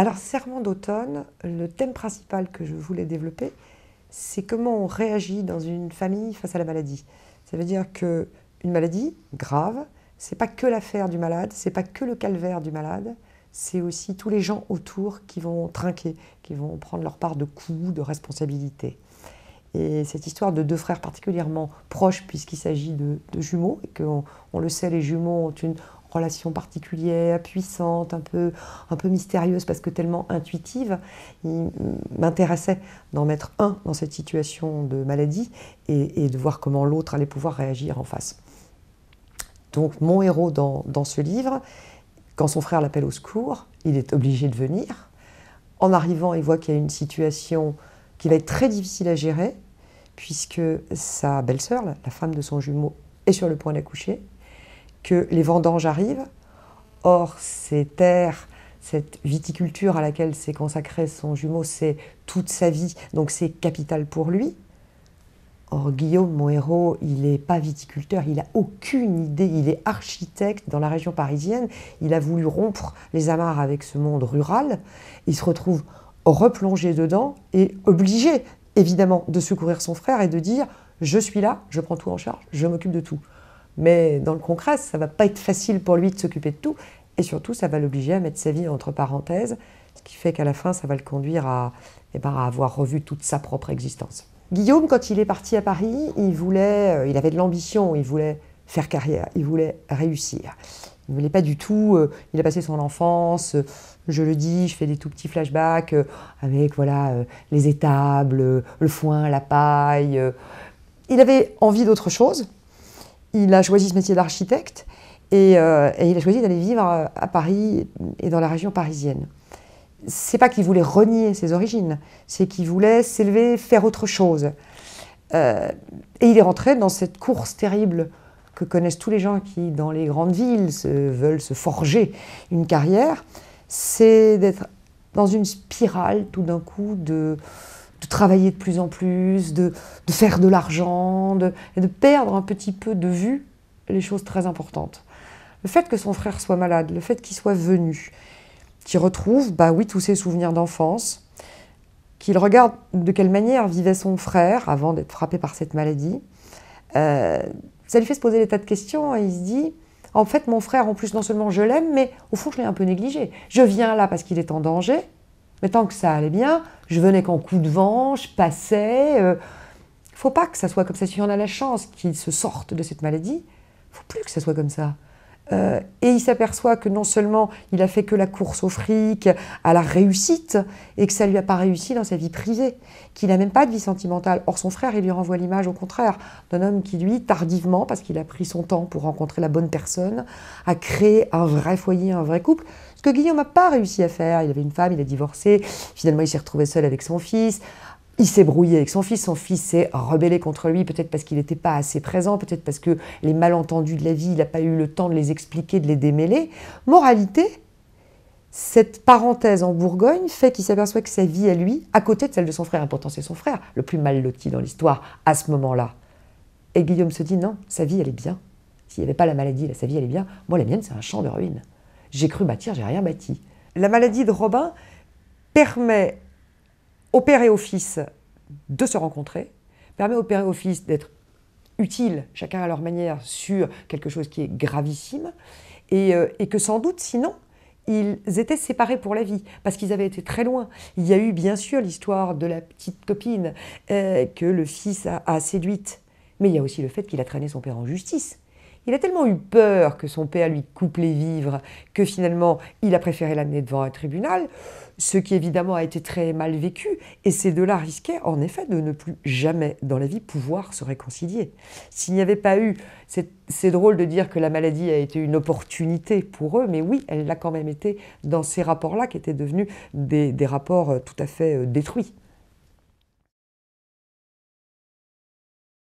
Alors, Serment d'automne, le thème principal que je voulais développer, c'est comment on réagit dans une famille face à la maladie. Ça veut dire que une maladie grave, c'est pas que l'affaire du malade, c'est pas que le calvaire du malade, c'est aussi tous les gens autour qui vont trinquer, qui vont prendre leur part de coups, de responsabilités. Et cette histoire de deux frères particulièrement proches, puisqu'il s'agit de, jumeaux, et qu'on on le sait, les jumeaux ont une, relation particulière, puissante, un peu, un peu mystérieuse parce que tellement intuitive, il m'intéressait d'en mettre un dans cette situation de maladie et, de voir comment l'autre allait pouvoir réagir en face. Donc mon héros dans, dans ce livre, quand son frère l'appelle au secours, il est obligé de venir. En arrivant, il voit qu'il y a une situation qui va être très difficile à gérer, puisque sa belle-sœur, la femme de son jumeau, est sur le point d'accoucher, que les vendanges arrivent. Or, ces terres, cette viticulture à laquelle s'est consacré son jumeau, c'est toute sa vie, donc c'est capital pour lui. Or, Guillaume, mon héros, il n'est pas viticulteur, il n'a aucune idée, il est architecte dans la région parisienne, il a voulu rompre les amarres avec ce monde rural, il se retrouve replongé dedans et obligé, évidemment, de secourir son frère et de dire, je suis là, je prends tout en charge, je m'occupe de tout. Mais dans le concret, ça va pas être facile pour lui de s'occuper de tout. Et surtout, ça va l'obliger à mettre sa vie entre parenthèses, ce qui fait qu'à la fin, ça va le conduire à, eh ben, avoir revu toute sa propre existence. Guillaume, quand il est parti à Paris, il voulait, euh, il avait de l'ambition, il voulait faire carrière, il voulait réussir. Il ne voulait pas du tout. Euh, il a passé son enfance, euh, je le dis, je fais des tout petits flashbacks avec voilà les étables, le foin, la paille. il avait envie d'autre chose il a choisi ce métier d'architecte et, euh, il a choisi d'aller vivre à, Paris et dans la région parisienne. C'est pas qu'il voulait renier ses origines, c'est qu'il voulait s'élever, faire autre chose. Euh, et il est rentré dans cette course terrible que connaissent tous les gens qui, dans les grandes villes, veulent se forger une carrière, c'est d'être dans une spirale tout d'un coup de, de travailler de plus en plus, de, faire de l'argent, de, de perdre un petit peu de vue les choses très importantes. Le fait que son frère soit malade, le fait qu'il soit venu, qu'il retrouve, bah oui, tous ses souvenirs d'enfance, qu'il regarde de quelle manière vivait son frère avant d'être frappé par cette maladie, euh, ça lui fait se poser des tas de questions et il se dit, en fait, mon frère, en plus, non seulement je l'aime, mais au fond, je l'ai un peu négligé. Je viens là parce qu'il est en danger, mais tant que ça allait bien, je venais qu'en coup de vent, je passais. Euh, faut pas que ça soit comme ça. Si on a la chance qu'il se sortent de cette maladie, faut plus que ça soit comme ça. Euh, et il s'aperçoit que non seulement il a fait que la course au fric, à la réussite, et que ça lui a pas réussi dans sa vie privée, qu'il n'a même pas de vie sentimentale. Or son frère, il lui renvoie l'image au contraire d'un homme qui lui, tardivement, parce qu'il a pris son temps pour rencontrer la bonne personne, a créé un vrai foyer, un vrai couple. Ce que Guillaume n'a pas réussi à faire. Il avait une femme, il a divorcé. Finalement, il s'est retrouvé seul avec son fils il s'est brouillé avec son fils, son fils s'est rebellé contre lui, peut-être parce qu'il n'était pas assez présent, peut-être parce que les malentendus de la vie, il n'a pas eu le temps de les expliquer, de les démêler. Moralité, cette parenthèse en Bourgogne fait qu'il s'aperçoit que sa vie à lui, à côté de celle de son frère, important c'est son frère, le plus mal loti dans l'histoire à ce moment-là. Et Guillaume se dit non, sa vie elle est bien. S'il n'y avait pas la maladie, sa vie elle est bien. Moi la mienne c'est un champ de ruines. J'ai cru bâtir, j'ai rien bâti. La maladie de Robin permet au au fils de se rencontrer, permet au père et au fils d'être utiles, chacun à leur manière, sur quelque chose qui est gravissime, euh, et, que sans doute, sinon, ils étaient séparés pour la vie, parce qu'ils avaient été très loin. Il y a eu bien sûr l'histoire de la petite copine euh, que le fils a séduite, mais il y a aussi le fait qu'il a traîné son père en justice. Il a tellement eu peur que son père lui coupe les vivres que finalement il a préféré l'amener devant un tribunal, ce qui évidemment a été très mal vécu, et ces deux-là risquaient en effet de ne plus jamais dans la vie pouvoir se réconcilier. S'il n'y avait pas eu, c'est drôle de dire que la maladie a été une opportunité pour eux, mais oui, elle l'a quand même été dans ces rapports-là qui étaient devenus des, des rapports euh, tout à fait euh, détruits.